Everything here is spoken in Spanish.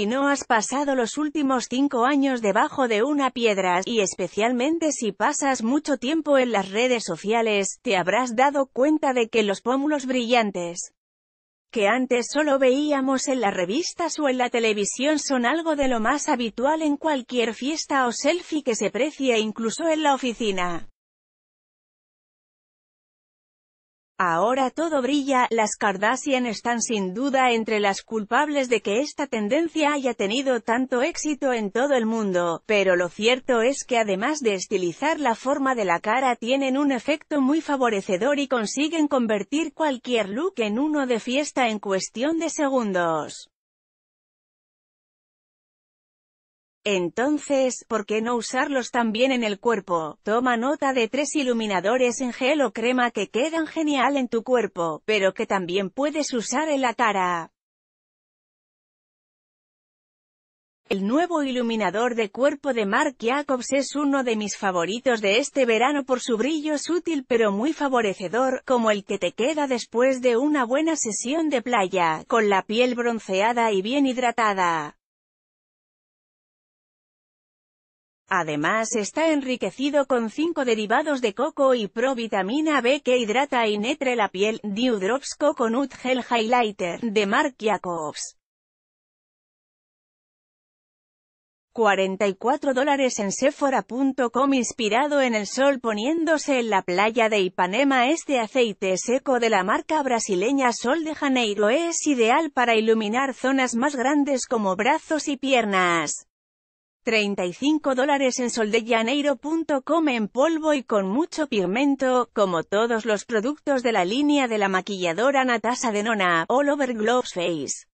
si no has pasado los últimos cinco años debajo de una piedra, y especialmente si pasas mucho tiempo en las redes sociales, te habrás dado cuenta de que los pómulos brillantes que antes solo veíamos en las revistas o en la televisión son algo de lo más habitual en cualquier fiesta o selfie que se precie incluso en la oficina. Ahora todo brilla, las Kardashian están sin duda entre las culpables de que esta tendencia haya tenido tanto éxito en todo el mundo, pero lo cierto es que además de estilizar la forma de la cara tienen un efecto muy favorecedor y consiguen convertir cualquier look en uno de fiesta en cuestión de segundos. Entonces, ¿por qué no usarlos también en el cuerpo? Toma nota de tres iluminadores en gel o crema que quedan genial en tu cuerpo, pero que también puedes usar en la cara. El nuevo iluminador de cuerpo de Mark Jacobs es uno de mis favoritos de este verano por su brillo sutil pero muy favorecedor, como el que te queda después de una buena sesión de playa, con la piel bronceada y bien hidratada. Además está enriquecido con 5 derivados de coco y provitamina B que hidrata y netre la piel, Dewdrops Coconut Gel Highlighter, de Marc Jacobs. 44 dólares en Sephora.com Inspirado en el sol poniéndose en la playa de Ipanema Este aceite seco de la marca brasileña Sol de Janeiro es ideal para iluminar zonas más grandes como brazos y piernas. 35 dólares en soldellaneiro.com en polvo y con mucho pigmento, como todos los productos de la línea de la maquilladora Natasha Denona, All Over Gloves Face.